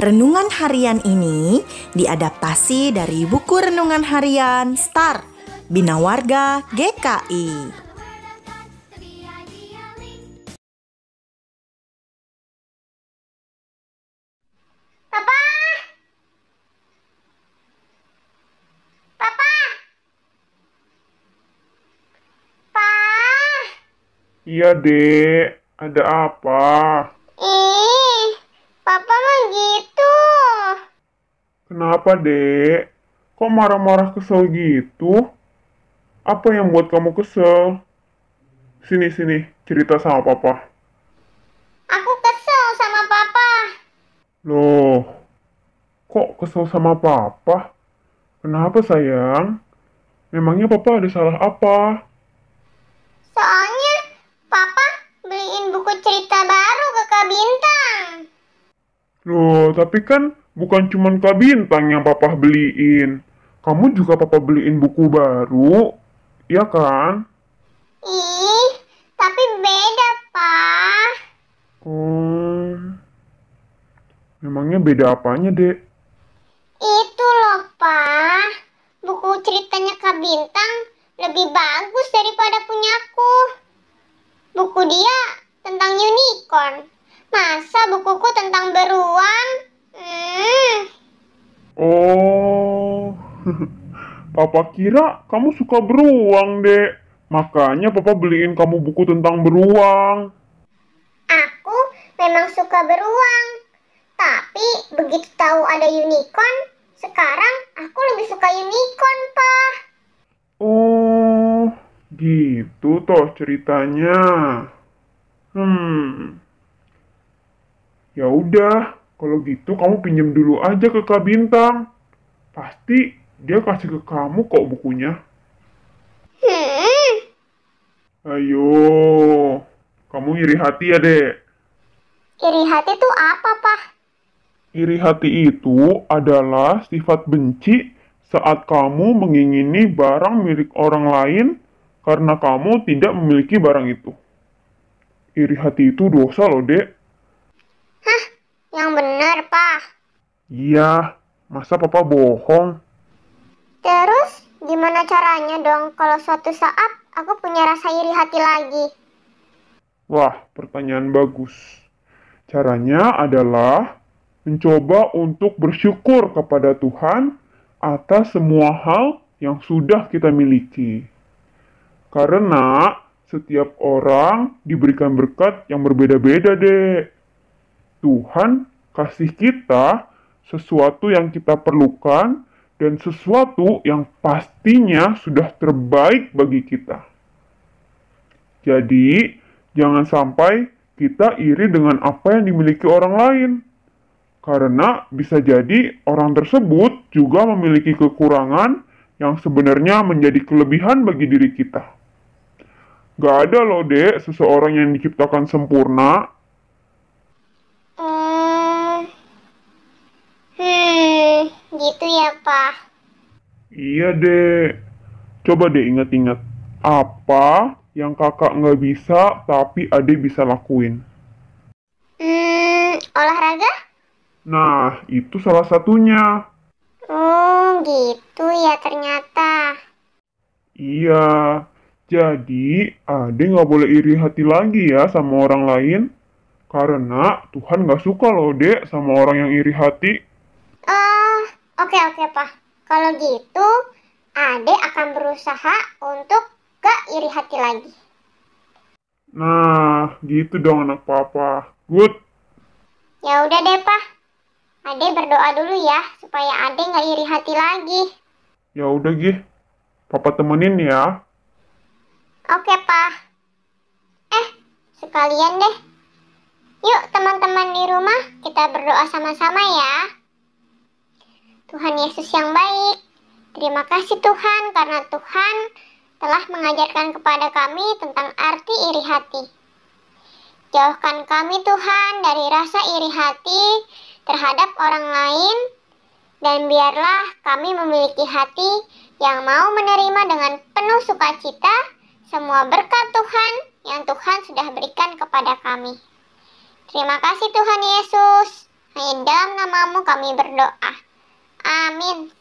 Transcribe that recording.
Renungan harian ini diadaptasi dari buku renungan harian Star Bina Warga GKI. Papa! Papa! Pa! Iya, Dek. Ada apa? Kenapa, Dek? Kok marah-marah kesel gitu? Apa yang buat kamu kesel? Sini-sini, cerita sama Papa. Aku kesel sama Papa. Loh, kok kesel sama Papa? Kenapa, sayang? Memangnya Papa ada salah apa? Soalnya Papa beliin buku cerita baru ke Kak Bintang. Loh, tapi kan bukan cuma Kak Bintang yang papa beliin. Kamu juga papa beliin buku baru, ya kan? Ih, tapi beda, Pak. Hmm. Oh. Memangnya beda apanya, Dek? Itu loh, Pak. Buku ceritanya Kak Bintang lebih bagus daripada punyaku. Buku dia tentang unicorn. Masa bukuku tentang beru Papa kira kamu suka beruang, Dek. Makanya Papa beliin kamu buku tentang beruang. Aku memang suka beruang. Tapi begitu tahu ada unicorn, sekarang aku lebih suka unicorn, Pak. Oh, gitu toh ceritanya. Hmm. Ya udah, kalau gitu kamu pinjam dulu aja ke Kak Bintang. Pasti dia kasih ke kamu kok bukunya. Hmm. Ayo, kamu iri hati ya, Dek. Iri hati itu apa, Pak? Iri hati itu adalah sifat benci saat kamu mengingini barang milik orang lain karena kamu tidak memiliki barang itu. Iri hati itu dosa loh, Dek. Hah? Yang benar, Pak. Iya, masa Papa bohong? Terus gimana caranya dong kalau suatu saat aku punya rasa iri hati lagi? Wah, pertanyaan bagus. Caranya adalah mencoba untuk bersyukur kepada Tuhan atas semua hal yang sudah kita miliki. Karena setiap orang diberikan berkat yang berbeda-beda, deh. Tuhan kasih kita sesuatu yang kita perlukan dan sesuatu yang pastinya sudah terbaik bagi kita. Jadi, jangan sampai kita iri dengan apa yang dimiliki orang lain, karena bisa jadi orang tersebut juga memiliki kekurangan yang sebenarnya menjadi kelebihan bagi diri kita. Gak ada loh, Dek, seseorang yang diciptakan sempurna itu ya, Pak? Iya, deh. Coba deh ingat-ingat. Apa yang kakak nggak bisa tapi adik bisa lakuin? Hmm, olahraga? Nah, itu salah satunya. Oh, gitu ya ternyata. Iya, jadi ade nggak boleh iri hati lagi ya sama orang lain. Karena Tuhan nggak suka loh, dek, sama orang yang iri hati. Oh, Oke oke pak. Kalau gitu, Ade akan berusaha untuk ke iri hati lagi. Nah, gitu dong anak papa. Good. Ya udah deh pak. Ade berdoa dulu ya supaya Ade nggak iri hati lagi. Ya udah gih. Papa temenin ya. Oke pak. Eh, sekalian deh. Yuk teman-teman di rumah kita berdoa sama-sama ya. Tuhan Yesus yang baik. Terima kasih Tuhan karena Tuhan telah mengajarkan kepada kami tentang arti iri hati. Jauhkan kami Tuhan dari rasa iri hati terhadap orang lain dan biarlah kami memiliki hati yang mau menerima dengan penuh sukacita semua berkat Tuhan yang Tuhan sudah berikan kepada kami. Terima kasih Tuhan Yesus. Hanya dalam namamu kami berdoa. Amin.